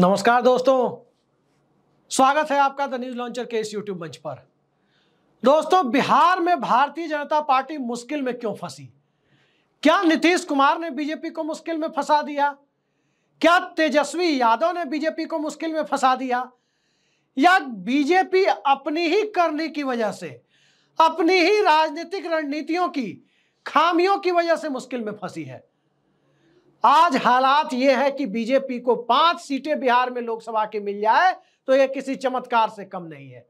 नमस्कार दोस्तों स्वागत है आपका द न्यूज लॉन्चर के इस यूट्यूब मंच पर दोस्तों बिहार में भारतीय जनता पार्टी मुश्किल में क्यों फंसी क्या नीतीश कुमार ने बीजेपी को मुश्किल में फंसा दिया क्या तेजस्वी यादव ने बीजेपी को मुश्किल में फंसा दिया या बीजेपी अपनी ही करने की वजह से अपनी ही राजनीतिक रणनीतियों की खामियों की वजह से मुश्किल में फंसी है आज हालात ये है कि बीजेपी को पांच सीटें बिहार में लोकसभा के मिल जाए तो यह किसी चमत्कार से कम नहीं है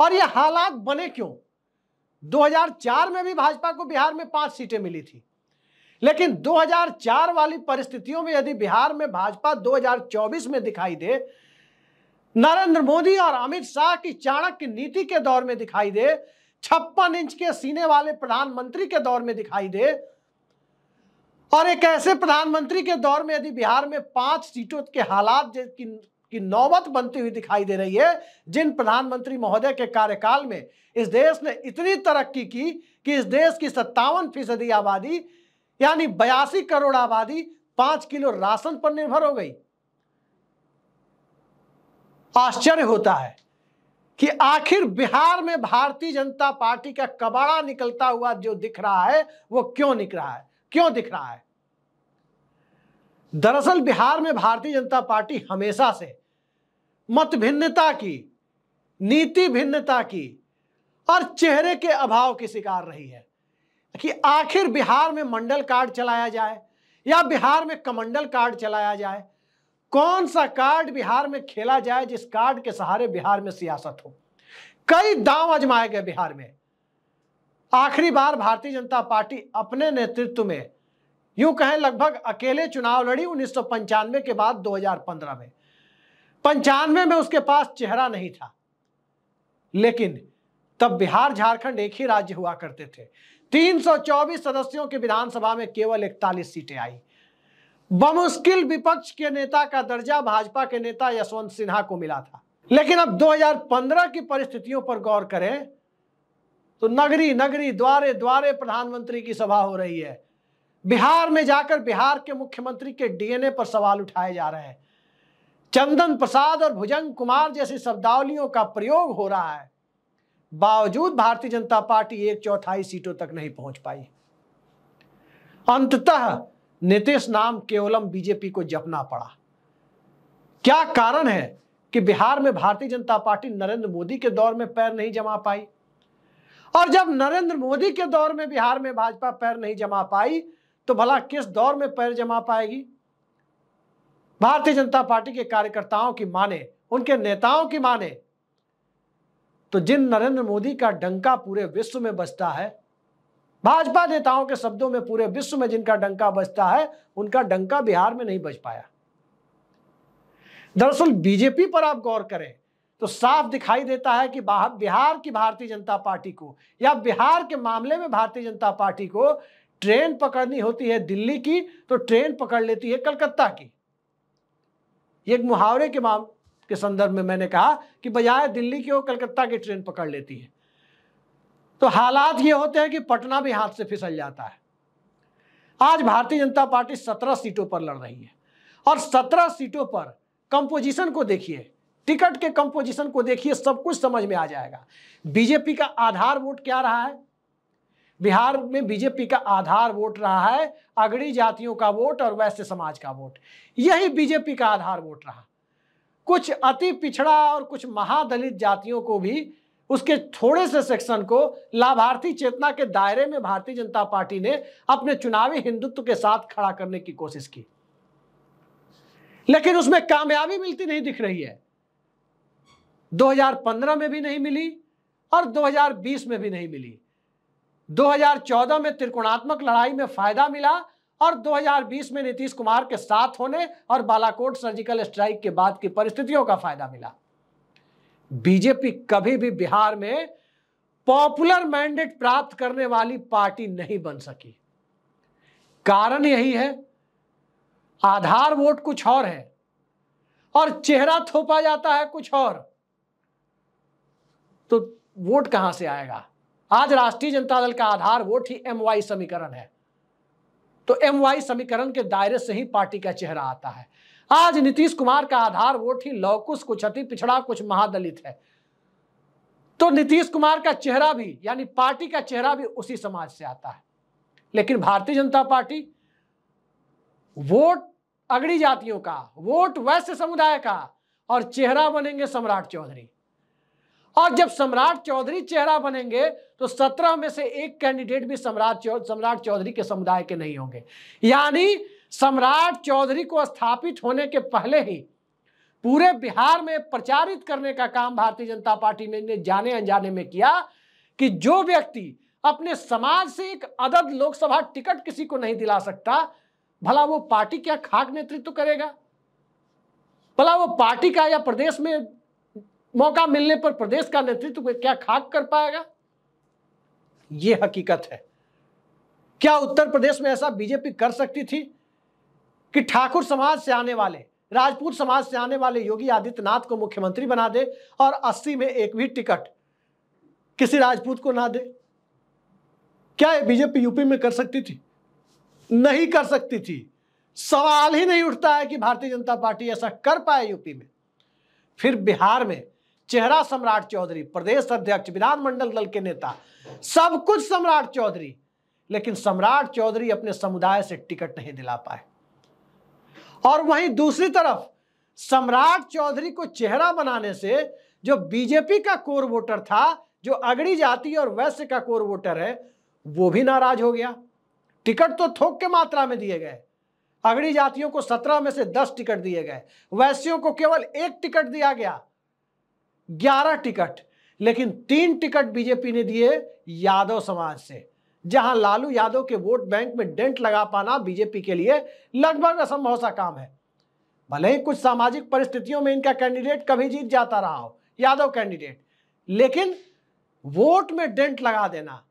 और ये हालात बने क्यों 2004 में भी भाजपा को बिहार में पांच सीटें मिली थी लेकिन 2004 वाली परिस्थितियों में यदि बिहार में भाजपा 2024 में दिखाई दे नरेंद्र मोदी और अमित शाह की चाणक्य नीति के दौर में दिखाई दे छप्पन इंच के सीने वाले प्रधानमंत्री के दौर में दिखाई दे और एक ऐसे प्रधानमंत्री के दौर में यदि बिहार में पांच सीटों के हालात की, की नौबत बनती हुई दिखाई दे रही है जिन प्रधानमंत्री महोदय के कार्यकाल में इस देश ने इतनी तरक्की की कि इस देश की सत्तावन फीसदी आबादी यानी बयासी करोड़ आबादी पांच किलो राशन पर निर्भर हो गई आश्चर्य होता है कि आखिर बिहार में भारतीय जनता पार्टी का कबाड़ा निकलता हुआ जो दिख रहा है वो क्यों रहा है क्यों दिख रहा है दरअसल बिहार में भारतीय जनता पार्टी हमेशा से मत भिन्नता की नीति भिन्नता की और चेहरे के अभाव की शिकार रही है कि आखिर बिहार में मंडल कार्ड चलाया जाए या बिहार में कमंडल कार्ड चलाया जाए कौन सा कार्ड बिहार में खेला जाए जिस कार्ड के सहारे बिहार में सियासत हो कई दांव आजमाए गए बिहार में आखिरी बार भारतीय जनता पार्टी अपने नेतृत्व में यूं कहें लगभग अकेले चुनाव लड़ी उन्नीस के बाद 2015 में पंचानवे में उसके पास चेहरा नहीं था लेकिन तब बिहार झारखंड एक ही राज्य हुआ करते थे 324 सदस्यों के विधानसभा में केवल इकतालीस सीटें आई बमुश्किल विपक्ष के नेता का दर्जा भाजपा के नेता यशवंत सिन्हा को मिला था लेकिन अब 2015 की परिस्थितियों पर गौर करें तो नगरी नगरी द्वारे द्वारे प्रधानमंत्री की सभा हो रही है बिहार में जाकर बिहार के मुख्यमंत्री के डीएनए पर सवाल उठाए जा रहे हैं चंदन प्रसाद और भुजंग कुमार जैसी शब्दावलियों का प्रयोग हो रहा है बावजूद भारतीय जनता पार्टी एक चौथाई सीटों तक नहीं पहुंच पाई अंततः नीतीश नाम केवलम बीजेपी को जपना पड़ा क्या कारण है कि बिहार में भारतीय जनता पार्टी नरेंद्र मोदी के दौर में पैर नहीं जमा पाई और जब नरेंद्र मोदी के दौर में बिहार में भाजपा पैर नहीं जमा पाई तो भला किस दौर में पैर जमा पाएगी भारतीय जनता पार्टी के कार्यकर्ताओं की माने उनके नेताओं की माने तो जिन नरेंद्र मोदी का डंका पूरे विश्व में बचता है भाजपा नेताओं के शब्दों में पूरे विश्व में जिनका डंका बजता है उनका डंका बिहार में नहीं बज पाया दरअसल बीजेपी पर आप गौर करें तो साफ दिखाई देता है कि बिहार की भारतीय जनता पार्टी को या बिहार के मामले में भारतीय जनता पार्टी को ट्रेन पकड़नी होती है दिल्ली की तो ट्रेन पकड़ लेती है कलकत्ता की एक मुहावरे के माम के संदर्भ में मैंने कहा कि बजाय दिल्ली की वो कलकत्ता की ट्रेन पकड़ लेती है तो हालात ये होते हैं कि पटना भी हाथ से फिसल जाता है आज भारतीय जनता पार्टी सत्रह सीटों पर लड़ रही है और सत्रह सीटों पर कंपोजिशन को देखिए टिकट के कंपोजिशन को देखिए सब कुछ समझ में आ जाएगा बीजेपी का आधार वोट क्या रहा है बिहार में बीजेपी का आधार वोट रहा है अगड़ी जातियों का वोट और वैश्य समाज का वोट यही बीजेपी का आधार वोट रहा कुछ अति पिछड़ा और कुछ महादलित जातियों को भी उसके थोड़े से सेक्शन को लाभार्थी चेतना के दायरे में भारतीय जनता पार्टी ने अपने चुनावी हिंदुत्व के साथ खड़ा करने की कोशिश की लेकिन उसमें कामयाबी मिलती नहीं दिख रही है 2015 में भी नहीं मिली और 2020 में भी नहीं मिली 2014 में त्रिकोणात्मक लड़ाई में फायदा मिला और 2020 में नीतीश कुमार के साथ होने और बालाकोट सर्जिकल स्ट्राइक के बाद की परिस्थितियों का फायदा मिला बीजेपी कभी भी बिहार में पॉपुलर मैंडेट प्राप्त करने वाली पार्टी नहीं बन सकी कारण यही है आधार वोट कुछ और है और चेहरा थोपा जाता है कुछ और तो वोट कहां से आएगा आज राष्ट्रीय जनता दल का आधार वोट ही एम समीकरण है तो एम समीकरण के दायरे से ही पार्टी का चेहरा आता है आज नीतीश कुमार का आधार वोट ही लौकुश कुछ अति पिछड़ा कुछ महादलित है तो नीतीश कुमार का चेहरा भी यानी पार्टी का चेहरा भी उसी समाज से आता है लेकिन भारतीय जनता पार्टी वोट अगड़ी जातियों का वोट वैश्य समुदाय का और चेहरा बनेंगे सम्राट चौधरी और जब सम्राट चौधरी चेहरा बनेंगे तो सत्रह में से एक कैंडिडेट भी सम्राट सम्राट चौधरी के समुदाय के नहीं होंगे यानी सम्राट चौधरी को स्थापित होने के पहले ही पूरे बिहार में प्रचारित करने का काम भारतीय जनता पार्टी ने जाने अनजाने में किया कि जो व्यक्ति अपने समाज से एक अदद लोकसभा टिकट किसी को नहीं दिला सकता भला वो पार्टी क्या खाक नेतृत्व करेगा भला वो पार्टी का या प्रदेश में मौका मिलने पर प्रदेश का नेतृत्व क्या खाक कर पाएगा यह हकीकत है क्या उत्तर प्रदेश में ऐसा बीजेपी कर सकती थी कि ठाकुर समाज से आने वाले राजपूत समाज से आने वाले योगी आदित्यनाथ को मुख्यमंत्री बना दे और 80 में एक भी टिकट किसी राजपूत को ना दे क्या ये बीजेपी यूपी में कर सकती थी नहीं कर सकती थी सवाल ही नहीं उठता है कि भारतीय जनता पार्टी ऐसा कर पाए यूपी में फिर बिहार में चेहरा सम्राट चौधरी प्रदेश अध्यक्ष विधानमंडल दल के नेता सब कुछ सम्राट चौधरी लेकिन सम्राट चौधरी अपने समुदाय से टिकट नहीं दिला पाए और वहीं दूसरी तरफ सम्राट चौधरी को चेहरा बनाने से जो बीजेपी का कोर वोटर था जो अगड़ी जाति और वैश्य का कोर वोटर है वो भी नाराज हो गया टिकट तो थोक के मात्रा में दिए गए अगड़ी जातियों को सत्रह में से दस टिकट दिए गए वैश्यों को केवल एक टिकट दिया गया ग्यारह टिकट लेकिन तीन टिकट बीजेपी ने दिए यादव समाज से जहां लालू यादव के वोट बैंक में डेंट लगा पाना बीजेपी के लिए लगभग असंभव सा काम है भले ही कुछ सामाजिक परिस्थितियों में इनका कैंडिडेट कभी जीत जाता रहा हो यादव कैंडिडेट लेकिन वोट में डेंट लगा देना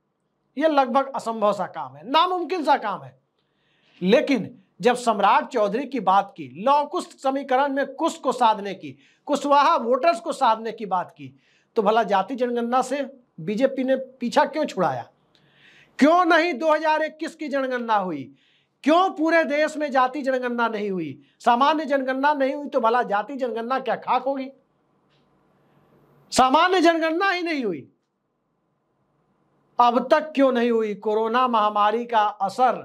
यह लगभग असंभव सा काम है नामुमकिन सा काम है लेकिन जब सम्राट चौधरी की बात की लौकुश समीकरण में कुश को साधने की कुशवाहा वोटर्स को साधने की बात की तो भला जाति जनगणना से बीजेपी ने पीछा क्यों छुड़ाया क्यों नहीं 2021 की जनगणना हुई क्यों पूरे देश में जाति जनगणना नहीं हुई सामान्य जनगणना नहीं हुई तो भला जाति जनगणना क्या खाक होगी सामान्य जनगणना ही नहीं हुई अब तक क्यों नहीं हुई कोरोना महामारी का असर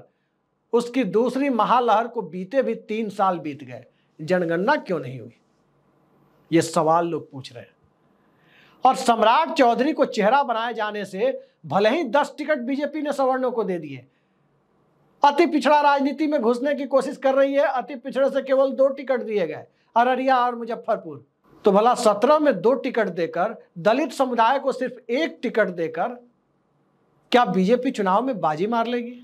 उसकी दूसरी महालहर को बीते भी तीन साल बीत गए जनगणना क्यों नहीं हुई ये सवाल लोग पूछ रहे हैं और सम्राट चौधरी को चेहरा बनाए जाने से भले ही दस टिकट बीजेपी ने सवर्णों को दे दिए अति पिछड़ा राजनीति में घुसने की कोशिश कर रही है अति पिछड़े से केवल दो टिकट दिए गए अररिया और मुजफ्फरपुर तो भला सत्रह में दो टिकट देकर दलित समुदाय को सिर्फ एक टिकट देकर क्या बीजेपी चुनाव में बाजी मार लेगी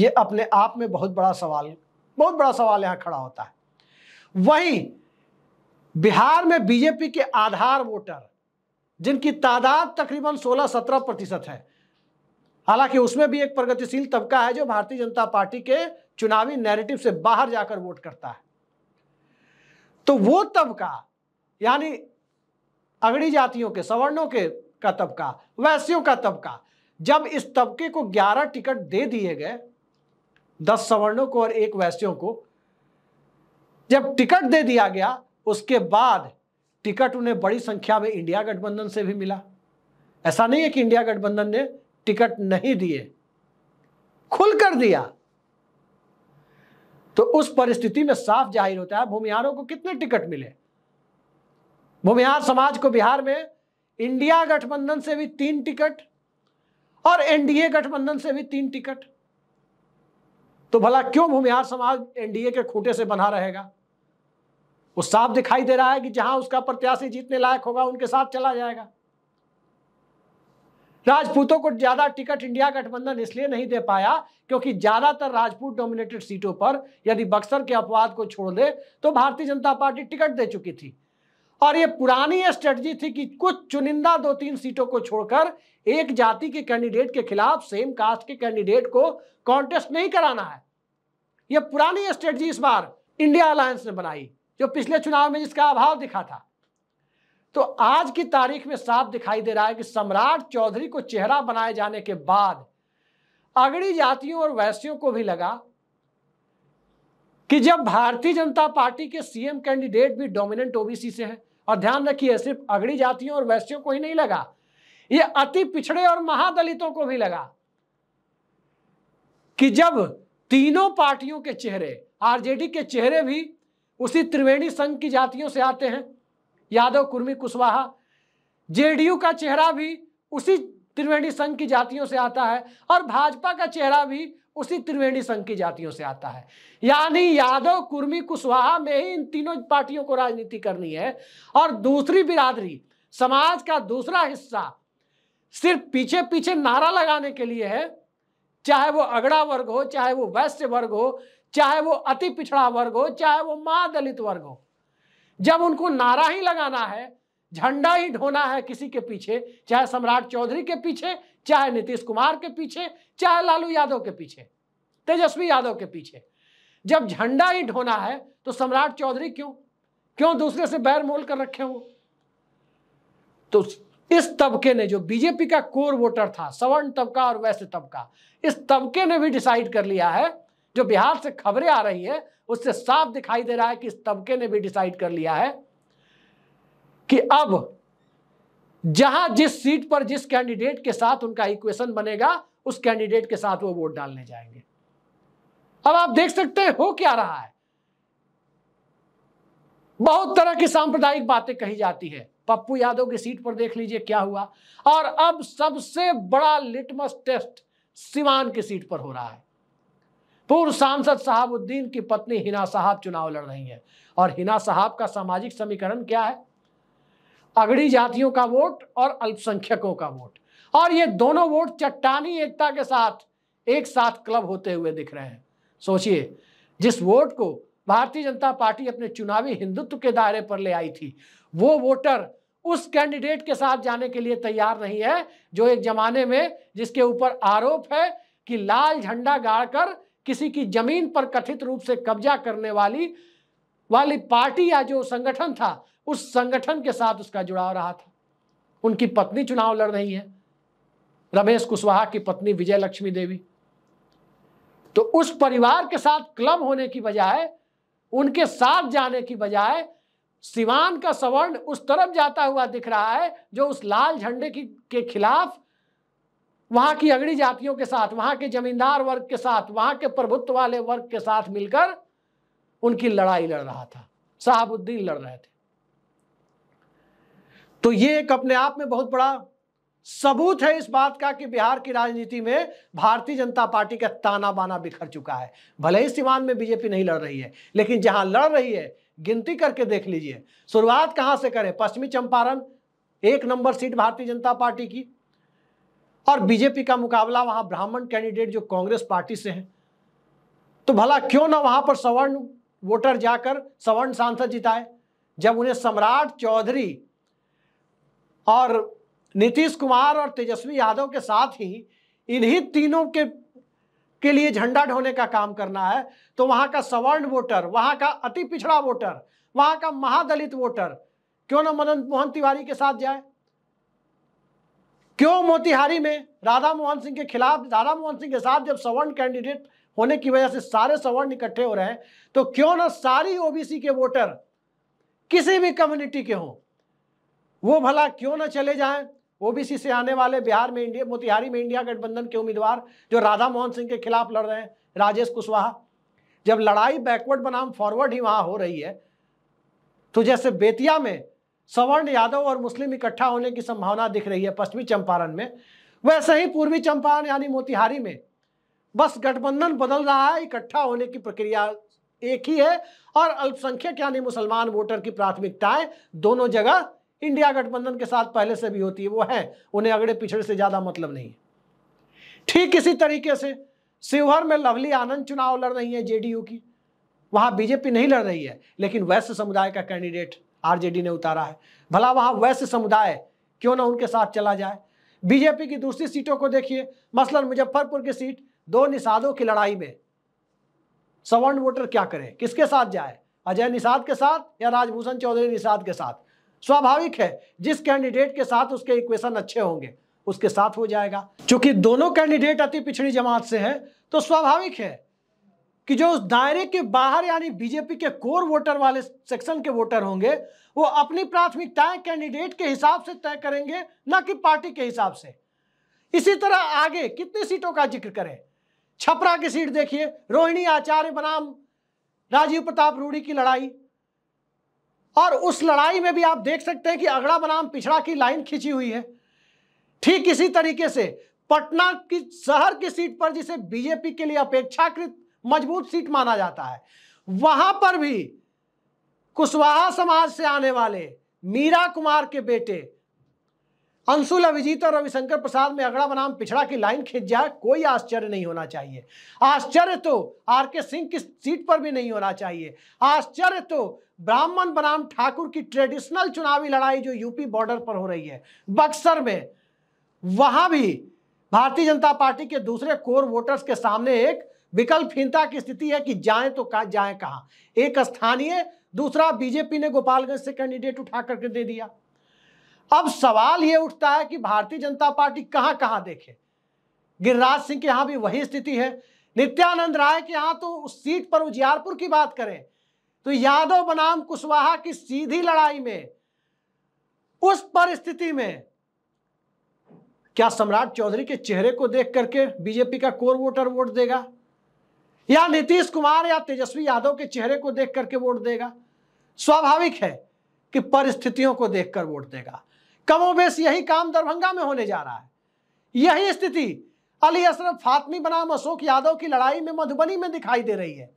ये अपने आप में बहुत बड़ा सवाल बहुत बड़ा सवाल यहाँ खड़ा होता है वहीं बिहार में बीजेपी के आधार वोटर जिनकी तादाद तकरीबन 16-17 प्रतिशत है हालांकि उसमें भी एक प्रगतिशील तबका है जो भारतीय जनता पार्टी के चुनावी नैरेटिव से बाहर जाकर वोट करता है तो वो तबका यानी अगड़ी जातियों के सवर्णों के का तबका वैश्यों का तबका जब इस तबके को 11 टिकट दे दिए गए दस सवर्णों को और एक वैश्यों को जब टिकट दे दिया गया उसके बाद टिकट उन्हें बड़ी संख्या में इंडिया गठबंधन से भी मिला ऐसा नहीं है कि इंडिया गठबंधन ने टिकट नहीं दिए खुल कर दिया तो उस परिस्थिति में साफ जाहिर होता है भूमिहारों को कितने टिकट मिले भूमिहार समाज को बिहार में इंडिया गठबंधन से भी तीन टिकट और एनडीए गठबंधन से भी तीन टिकट तो भला क्यों भूमिहार समाज एनडीए के खूटे से बना रहेगा वो साफ दिखाई दे रहा है कि जहां उसका प्रत्याशी जीतने लायक होगा उनके साथ चला जाएगा राजपूतों को ज्यादा टिकट इंडिया गठबंधन इसलिए नहीं दे पाया क्योंकि ज्यादातर राजपूत डोमिनेटेड सीटों पर यदि बक्सर के अपवाद को छोड़ दे तो भारतीय जनता पार्टी टिकट दे चुकी थी और ये पुरानी स्ट्रेटजी थी कि कुछ चुनिंदा दो तीन सीटों को छोड़कर एक जाति के कैंडिडेट के खिलाफ सेम कास्ट के कैंडिडेट को कॉन्टेस्ट नहीं कराना है यह पुरानी स्ट्रेटजी इस बार इंडिया अलायंस ने बनाई जो पिछले चुनाव में जिसका अभाव दिखा था तो आज की तारीख में साफ दिखाई दे रहा है कि सम्राट चौधरी को चेहरा बनाए जाने के बाद अगड़ी जातियों और वैश्यों को भी लगा कि जब भारतीय जनता पार्टी के सीएम कैंडिडेट भी डोमिनेंट ओबीसी से हैं और ध्यान रखिए सिर्फ अगड़ी जातियों और वैश्यों को ही नहीं लगा ये अति पिछड़े और महादलितों को भी लगा कि जब तीनों पार्टियों के चेहरे आरजेडी के चेहरे भी उसी त्रिवेणी संघ की जातियों से आते हैं यादव कुर्मी कुशवाहा जेडीयू का चेहरा भी उसी त्रिवेणी संघ की जातियों से आता है और भाजपा का चेहरा भी उसी त्रिवेणी संघ की जातियों से आता है यानी यादव कुर्मी कुशवाहा में ही इन तीनों पार्टियों को राजनीति करनी है और दूसरी बिरादरी समाज का दूसरा हिस्सा सिर्फ पीछे पीछे नारा लगाने के लिए है चाहे वो अगड़ा वर्ग हो चाहे वो वैश्य वर्ग हो चाहे वो अति पिछड़ा वर्ग हो चाहे वो महादलित वर्ग हो जब उनको नारा ही लगाना है झंडा ही ढोना है किसी के पीछे चाहे सम्राट चौधरी के पीछे चाहे नीतीश कुमार के पीछे चाहे लालू यादव के पीछे तेजस्वी यादव के पीछे जब झंडा ही ढोना है तो सम्राट चौधरी क्यों क्यों दूसरे से बैर मोल कर रखे हो तो इस तबके ने जो बीजेपी का कोर वोटर था सवर्ण तबका और वैश्य तबका इस तबके ने भी डिसाइड कर लिया है जो बिहार से खबरें आ रही है उससे साफ दिखाई दे रहा है कि इस तबके ने भी डिसाइड कर लिया है कि अब जहां जिस सीट पर जिस कैंडिडेट के साथ उनका इक्वेशन बनेगा उस कैंडिडेट के साथ वो वोट डालने जाएंगे अब आप देख सकते हो क्या रहा है बहुत तरह की सांप्रदायिक बातें कही जाती है पप्पू यादव की सीट पर देख लीजिए क्या हुआ और अब सबसे बड़ा लिटमस टेस्ट सिवान की सीट पर हो रहा है पूर्व सांसद साहबुद्दीन की पत्नी हिना साहब चुनाव लड़ रही हैं और हिना साहब का सामाजिक समीकरण क्या है अगड़ी जातियों का वोट और अल्पसंख्यकों का वोट और ये दोनों वोट चट्टानी एकता के साथ एक साथ क्लब होते हुए दिख रहे हैं सोचिए जिस वोट को भारतीय जनता पार्टी अपने चुनावी हिंदुत्व के दायरे पर ले आई थी वो वोटर उस कैंडिडेट के साथ जाने के लिए तैयार नहीं है जो एक जमाने में जिसके ऊपर आरोप है कि लाल झंडा गाड़कर किसी की जमीन पर कथित रूप से कब्जा करने वाली वाली पार्टी या जो संगठन था उस संगठन के साथ उसका जुड़ाव रहा था उनकी पत्नी चुनाव लड़ रही है रमेश कुशवाहा की पत्नी विजय लक्ष्मी देवी तो उस परिवार के साथ क्लब होने की बजाय उनके साथ जाने की बजाय सिवान का सवर्ण उस तरफ जाता हुआ दिख रहा है जो उस लाल झंडे की के खिलाफ वहां की अगड़ी जातियों के साथ वहां के जमींदार वर्ग के साथ वहां के प्रभुत्व वाले वर्ग के साथ मिलकर उनकी लड़ाई लड़ रहा था साहबुद्दीन लड़ रहे थे तो ये एक अपने आप में बहुत बड़ा सबूत है इस बात का कि बिहार की राजनीति में भारतीय जनता पार्टी का ताना बाना बिखर चुका है भले ही सिवान में बीजेपी नहीं लड़ रही है लेकिन जहां लड़ रही है गिनती करके देख लीजिए शुरुआत कहां से करें पश्चिमी चंपारण एक नंबर सीट भारतीय जनता पार्टी की और बीजेपी का मुकाबला वहां ब्राह्मण कैंडिडेट जो कांग्रेस पार्टी से है तो भला क्यों ना वहां पर सवर्ण वोटर जाकर सवर्ण सांसद जिताए जब उन्हें सम्राट चौधरी और नीतीश कुमार और तेजस्वी यादव के साथ ही इन्हीं तीनों के के लिए झंडा ढोने का काम करना है तो वहां का सवर्ण वोटर वहां का अति पिछड़ा वोटर वहां का महादलित वोटर क्यों ना मदन मोहन तिवारी के साथ जाए क्यों मोतिहारी में राधा मोहन सिंह के खिलाफ राधा मोहन सिंह के साथ जब सवर्ण कैंडिडेट होने की वजह से सारे सवर्ण इकट्ठे हो रहे हैं तो क्यों ना सारी ओबीसी के वोटर किसी भी कम्युनिटी के हों वो भला क्यों ना चले जाएं ओबीसी से आने वाले बिहार में इंडिया मोतिहारी में इंडिया गठबंधन के उम्मीदवार जो राधा मोहन सिंह के खिलाफ लड़ रहे हैं राजेश कुशवाहा जब लड़ाई बैकवर्ड बनाम फॉरवर्ड ही वहाँ हो रही है तो जैसे बेतिया में सवर्ण यादव और मुस्लिम इकट्ठा होने की संभावना दिख रही है पश्चिमी चंपारण में वैसे ही पूर्वी चंपारण यानी मोतिहारी में बस गठबंधन बदल रहा है इकट्ठा होने की प्रक्रिया एक ही है और अल्पसंख्यक यानी मुसलमान वोटर की प्राथमिकताएं दोनों जगह इंडिया गठबंधन के साथ पहले से भी होती है वो है उन्हें अगड़े पिछड़े से ज़्यादा मतलब नहीं है ठीक इसी तरीके से शिवहर में लवली आनंद चुनाव लड़ रही है जेडीयू की वहां बीजेपी नहीं लड़ रही है लेकिन वैश्य समुदाय का कैंडिडेट आरजेडी ने उतारा है भला वहां वैश्य समुदाय क्यों ना उनके साथ चला जाए बीजेपी की दूसरी सीटों को देखिए मसलन मुजफ्फरपुर की सीट दो निषादों की लड़ाई में सवर्ण वोटर क्या करें किसके साथ जाए अजय निषाद के साथ या राजभूषण चौधरी निषाद के साथ स्वाभाविक है जिस कैंडिडेट के साथ उसके इक्वेशन अच्छे होंगे उसके साथ हो जाएगा क्योंकि दोनों कैंडिडेट अति पिछड़ी जमात से हैं तो स्वाभाविक है कि जो उस दायरे के बाहर यानी बीजेपी के कोर वोटर वाले सेक्शन के वोटर होंगे वो अपनी प्राथमिकताएं कैंडिडेट के हिसाब से तय करेंगे ना कि पार्टी के हिसाब से इसी तरह आगे कितनी सीटों का जिक्र करें छपरा की सीट देखिए रोहिणी आचार्य बनाम राजीव प्रताप रूढ़ी की लड़ाई और उस लड़ाई में भी आप देख सकते हैं कि अगड़ा बनाम पिछड़ा की लाइन खींची हुई है ठीक इसी तरीके से पटना की शहर की सीट पर जिसे बीजेपी के लिए अपेक्षाकृत मजबूत सीट माना जाता है वहां पर भी कुशवाहा समाज से आने वाले मीरा कुमार के बेटे अंशुल अभिजीत और रविशंकर प्रसाद में अगड़ा बनाम पिछड़ा की लाइन खींच जाए कोई आश्चर्य नहीं होना चाहिए आश्चर्य तो आर के सिंह की सीट पर भी नहीं होना चाहिए आश्चर्य तो ब्राह्मण बनाम ठाकुर की ट्रेडिशनल चुनावी लड़ाई जो यूपी बॉर्डर पर हो रही है बक्सर में वहां भी भारतीय जनता पार्टी के दूसरे कोर वोटर्स के सामने एक विकल्पहीनता की स्थिति है कि जाएं तो कहा जाए कहाँ एक स्थानीय दूसरा बीजेपी ने गोपालगंज से कैंडिडेट उठा करके दे दिया अब सवाल यह उठता है कि भारतीय जनता पार्टी कहां कहां देखे गिरिराज सिंह के यहां भी वही स्थिति है नित्यानंद राय के यहां तो उस सीट पर उजियारपुर की बात करें तो यादव बनाम कुशवाहा की सीधी लड़ाई में उस परिस्थिति में क्या सम्राट चौधरी के चेहरे को देख करके बीजेपी का कोर वोटर वोट देगा या नीतीश कुमार या तेजस्वी यादव के चेहरे को देख करके वोट देगा स्वाभाविक है कि परिस्थितियों को देखकर वोट देगा कमोबेश यही काम दरभंगा में होने जा रहा है यही स्थिति अली अशरफ फातमी बनाम अशोक यादव की लड़ाई में मधुबनी में दिखाई दे रही है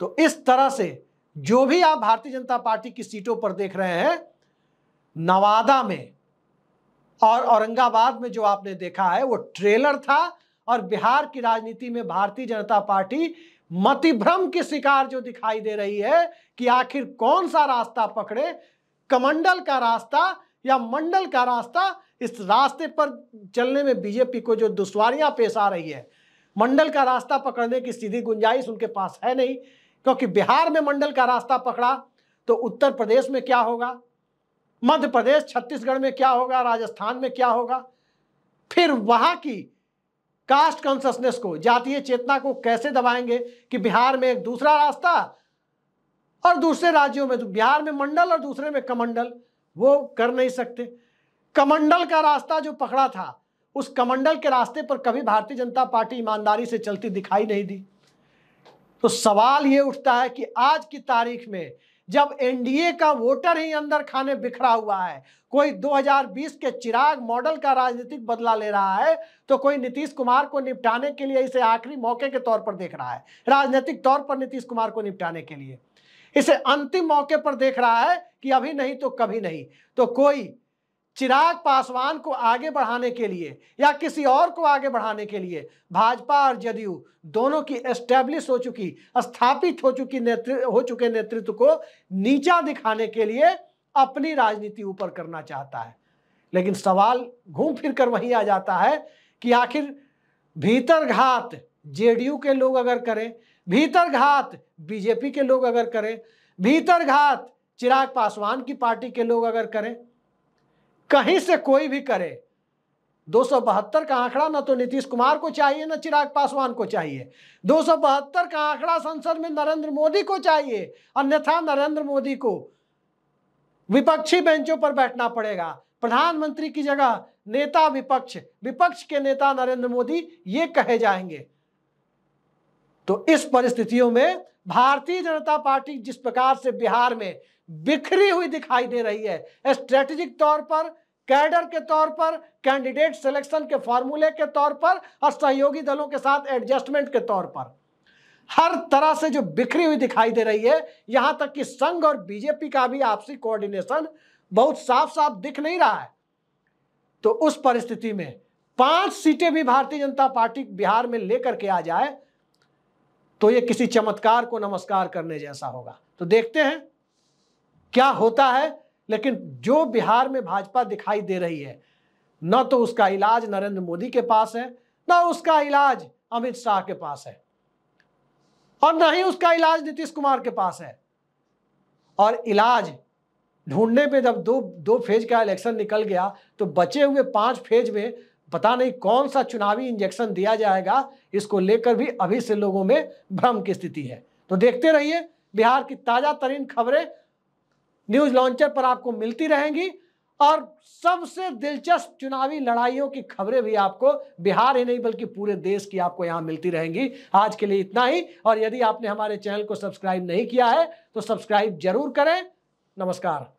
तो इस तरह से जो भी आप भारतीय जनता पार्टी की सीटों पर देख रहे हैं नवादा में और औरंगाबाद में जो आपने देखा है वो ट्रेलर था और बिहार की राजनीति में भारतीय जनता पार्टी मतिभ्रम की शिकार जो दिखाई दे रही है कि आखिर कौन सा रास्ता पकड़े कमंडल का रास्ता या मंडल का रास्ता इस रास्ते पर चलने में बीजेपी को जो दुश्वारियां पेश आ रही है मंडल का रास्ता पकड़ने की सीधी गुंजाइश उनके पास है नहीं क्योंकि बिहार में मंडल का रास्ता पकड़ा तो उत्तर प्रदेश में क्या होगा मध्य प्रदेश छत्तीसगढ़ में क्या होगा राजस्थान में क्या होगा फिर वहाँ की कास्ट कॉन्सियसनेस को जातीय चेतना को कैसे दबाएंगे कि बिहार में एक दूसरा रास्ता और दूसरे राज्यों में बिहार में मंडल और दूसरे में कमंडल वो कर नहीं सकते कमंडल का रास्ता जो पकड़ा था उस कमंडल के रास्ते पर कभी भारतीय जनता पार्टी ईमानदारी से चलती दिखाई नहीं दी तो सवाल ये उठता है कि आज की तारीख में जब एनडीए का वोटर ही अंदर खाने बिखरा हुआ है कोई 2020 के चिराग मॉडल का राजनीतिक बदला ले रहा है तो कोई नीतीश कुमार को निपटाने के लिए इसे आखिरी मौके के तौर पर देख रहा है राजनीतिक तौर पर नीतीश कुमार को निपटाने के लिए इसे अंतिम मौके पर देख रहा है कि अभी नहीं तो कभी नहीं तो कोई चिराग पासवान को आगे बढ़ाने के लिए या किसी और को आगे बढ़ाने के लिए भाजपा और जदयू दोनों की एस्टेब्लिश हो चुकी स्थापित हो चुकी नेतृत्व हो चुके नेतृत्व को नीचा दिखाने के लिए अपनी राजनीति ऊपर करना चाहता है लेकिन सवाल घूम फिर कर वहीं आ जाता है कि आखिर भीतर घात जेडीयू के लोग अगर करें भीतर घात बीजेपी के लोग अगर करें भीतर घात चिराग पासवान की पार्टी के लोग अगर करें कहीं से कोई भी करे दो का आंकड़ा ना तो नीतीश कुमार को चाहिए ना चिराग पासवान को चाहिए दो का आंकड़ा संसद में नरेंद्र मोदी को चाहिए अन्यथा नरेंद्र मोदी को विपक्षी बेंचों पर बैठना पड़ेगा प्रधानमंत्री की जगह नेता विपक्ष विपक्ष के नेता नरेंद्र मोदी ये कहे जाएंगे तो इस परिस्थितियों में भारतीय जनता पार्टी जिस प्रकार से बिहार में बिखरी हुई दिखाई दे रही है स्ट्रेटेजिक तौर पर कैडर के तौर पर कैंडिडेट सिलेक्शन के फॉर्मूले के तौर पर और सहयोगी दलों के साथ एडजस्टमेंट के तौर पर हर तरह से जो बिखरी हुई दिखाई दे रही है यहां तक कि संघ और बीजेपी का भी आपसी कोऑर्डिनेशन बहुत साफ साफ दिख नहीं रहा है तो उस परिस्थिति में पांच सीटें भी भारतीय जनता पार्टी बिहार में लेकर के आ जाए तो ये किसी चमत्कार को नमस्कार करने जैसा होगा तो देखते हैं क्या होता है लेकिन जो बिहार में भाजपा दिखाई दे रही है न तो उसका इलाज नरेंद्र मोदी के पास है न उसका इलाज अमित शाह के पास है और न ही उसका इलाज नीतीश कुमार के पास है और इलाज ढूंढने में जब दो दो फेज का इलेक्शन निकल गया तो बचे हुए पांच फेज में पता नहीं कौन सा चुनावी इंजेक्शन दिया जाएगा इसको लेकर भी अभी से लोगों में भ्रम की स्थिति है तो देखते रहिए बिहार की ताज़ा तरीन खबरें न्यूज लॉन्चर पर आपको मिलती रहेंगी और सबसे दिलचस्प चुनावी लड़ाइयों की खबरें भी आपको बिहार ही नहीं बल्कि पूरे देश की आपको यहाँ मिलती रहेंगी आज के लिए इतना ही और यदि आपने हमारे चैनल को सब्सक्राइब नहीं किया है तो सब्सक्राइब जरूर करें नमस्कार